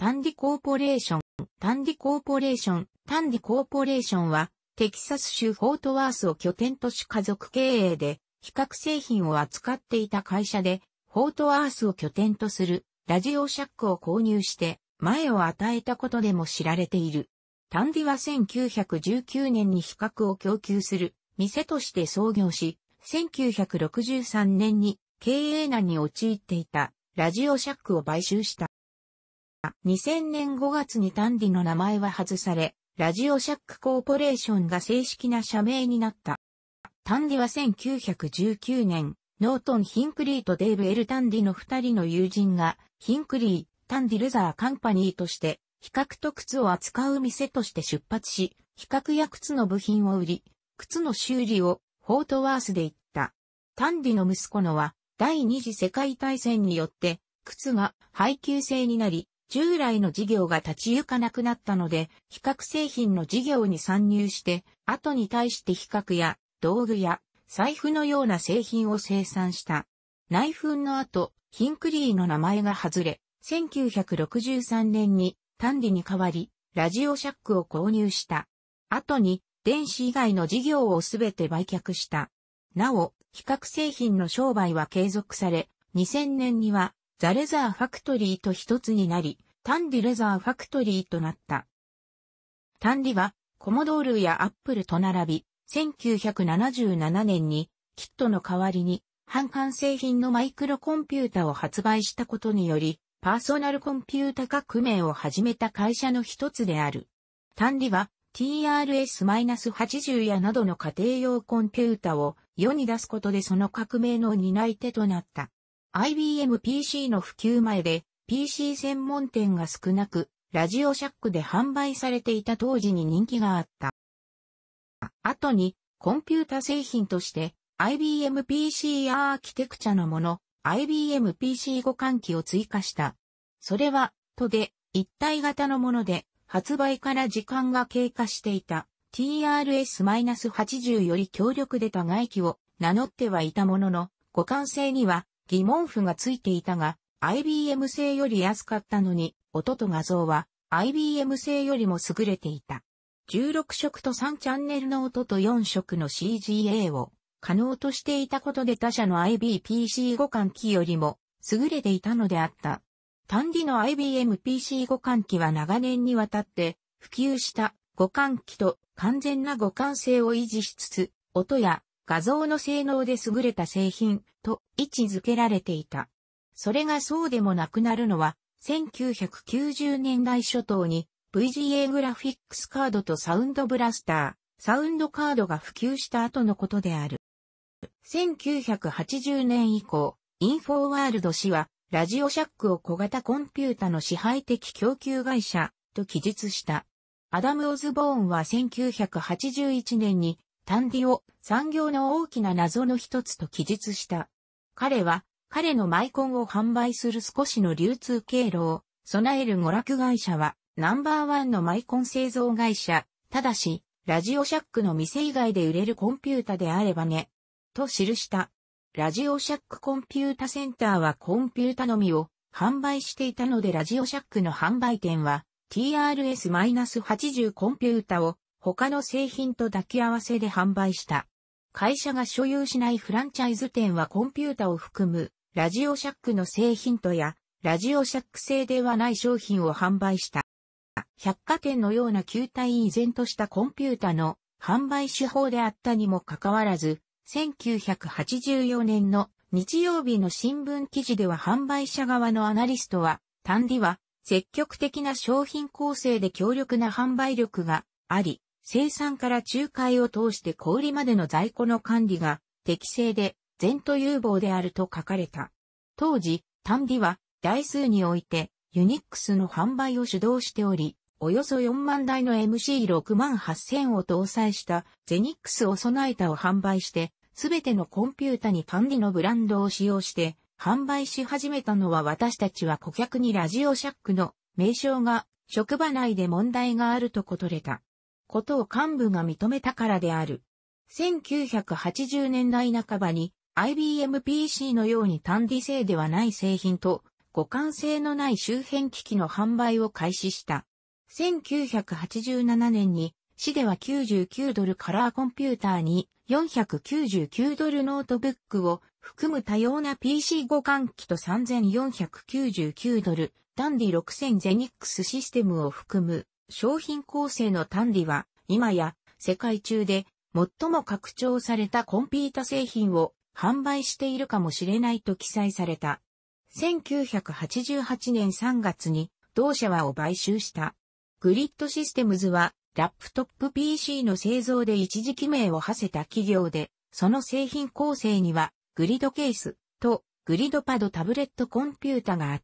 タンディコーポレーション。タンディコーポレーション。タンディコーポレーションは、テキサス州フォートワースを拠点とし家族経営で、比較製品を扱っていた会社で、フォートワースを拠点とするラジオシャックを購入して、前を与えたことでも知られている。タンディは1919年に比較を供給する店として創業し、1963年に経営難に陥っていたラジオシャックを買収した。2000年5月にタンディの名前は外され、ラジオシャックコーポレーションが正式な社名になった。タンディは1919年、ノートン・ヒンクリーとデーブ・エル・タンディの二人の友人が、ヒンクリー、タンディ・ルザー・カンパニーとして、比較と靴を扱う店として出発し、比較や靴の部品を売り、靴の修理をフォートワースで行った。タンディの息子のは、第二次世界大戦によって、靴が配給制になり、従来の事業が立ち行かなくなったので、比較製品の事業に参入して、後に対して比較や道具や財布のような製品を生産した。内紛の後、ヒンクリーの名前が外れ、1963年にタンディに代わり、ラジオシャックを購入した。後に、電子以外の事業をすべて売却した。なお、比較製品の商売は継続され、2000年には、ザレザーファクトリーと一つになり、タンディレザーファクトリーとなった。タンディは、コモドールやアップルと並び、1977年に、キットの代わりに、半完成品のマイクロコンピュータを発売したことにより、パーソナルコンピュータ革命を始めた会社の一つである。タンディは、TRS-80 やなどの家庭用コンピュータを世に出すことでその革命の担い手となった。IBM PC の普及前で PC 専門店が少なく、ラジオシャックで販売されていた当時に人気があった。後に、コンピュータ製品として、IBM PC アーキテクチャのもの、IBM PC 互換機を追加した。それは、とで、一体型のもので、発売から時間が経過していた TRS-80 より強力で互外機を名乗ってはいたものの、互換性には疑問符がついていたが、IBM 製より安かったのに、音と画像は IBM 製よりも優れていた。16色と3チャンネルの音と4色の CGA を可能としていたことで他社の IBPC 互換機よりも優れていたのであった。単利の IBM PC 互換機は長年にわたって普及した互換機と完全な互換性を維持しつつ、音や画像の性能で優れた製品と位置づけられていた。それがそうでもなくなるのは、1990年代初頭に VGA グラフィックスカードとサウンドブラスター、サウンドカードが普及した後のことである。1980年以降、インフォワールド氏は、ラジオシャックを小型コンピュータの支配的供給会社と記述した。アダム・オズボーンは1981年に、タンディを産業の大きな謎の一つと記述した。彼は彼のマイコンを販売する少しの流通経路を備える娯楽会社はナンバーワンのマイコン製造会社、ただし、ラジオシャックの店以外で売れるコンピュータであればね、と記した。ラジオシャックコンピュータセンターはコンピュータのみを販売していたのでラジオシャックの販売店は TRS-80 コンピュータを他の製品と抱き合わせで販売した。会社が所有しないフランチャイズ店はコンピュータを含むラジオシャックの製品とや、ラジオシャック製ではない商品を販売した。百貨店のような球体依然としたコンピュータの販売手法であったにもかかわらず、1984年の日曜日の新聞記事では販売者側のアナリストは、単利は積極的な商品構成で強力な販売力があり、生産から仲介を通して小売までの在庫の管理が適正で全都有望であると書かれた。当時、単美は台数においてユニックスの販売を主導しており、およそ4万台の MC6 万8000を搭載したゼニックスを備えたを販売して、すべてのコンピュータにディのブランドを使用して、販売し始めたのは私たちは顧客にラジオシャックの名称が職場内で問題があるとことれた。ことを幹部が認めたからである。1980年代半ばに IBM PC のように単理性ではない製品と互換性のない周辺機器の販売を開始した。1987年に市では99ドルカラーコンピューターに499ドルノートブックを含む多様な PC 互換機と3499ドル、単理6000ゼニックスシステムを含む商品構成の単理は今や世界中で最も拡張されたコンピュータ製品を販売しているかもしれないと記載された。1988年3月に同社はを買収した。グリッドシステムズはラップトップ PC の製造で一時期名を馳せた企業で、その製品構成にはグリドケースとグリドパドタブレットコンピュータがあっ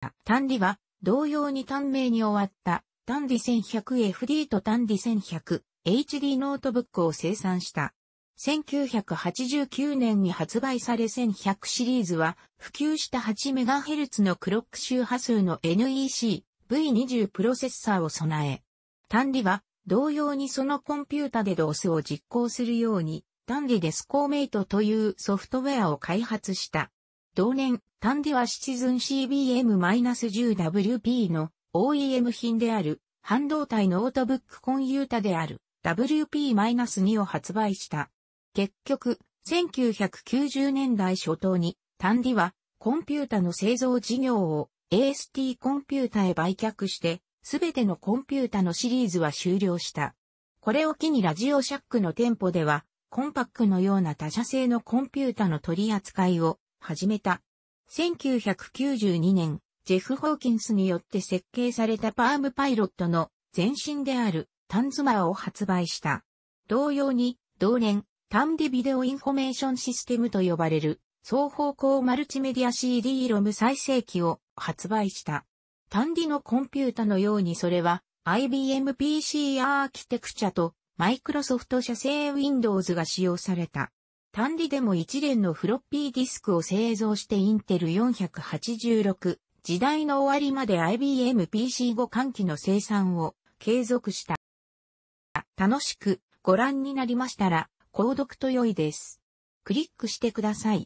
た。単利は同様に単名に終わった単利 1100FD と単利 1100HD ノートブックを生産した。1989年に発売され1100シリーズは、普及した 8MHz のクロック周波数の NEC V20 プロセッサーを備え、単ィは同様にそのコンピュータで DOS を実行するように、単ンデスコーメイトというソフトウェアを開発した。同年、単ィはシチズン CBM-10WP の OEM 品である、半導体ノートブックコンユータである WP-2 を発売した。結局、1990年代初頭に、タンディは、コンピュータの製造事業を AST コンピュータへ売却して、すべてのコンピュータのシリーズは終了した。これを機にラジオシャックの店舗では、コンパックのような他社製のコンピュータの取り扱いを始めた。1992年、ジェフ・ホーキンスによって設計されたパームパイロットの前身であるタンズマーを発売した。同様に、同年、タンディビデオインフォメーションシステムと呼ばれる、双方向マルチメディア CD-ROM 再生機を発売した。タンディのコンピュータのようにそれは、IBM PC アーキテクチャと、マイクロソフト社製 Windows が使用された。タンディでも一連のフロッピーディスクを製造してインテル486時代の終わりまで IBM PC5 換気の生産を継続した。楽しくご覧になりましたら購読と良いです。クリックしてください。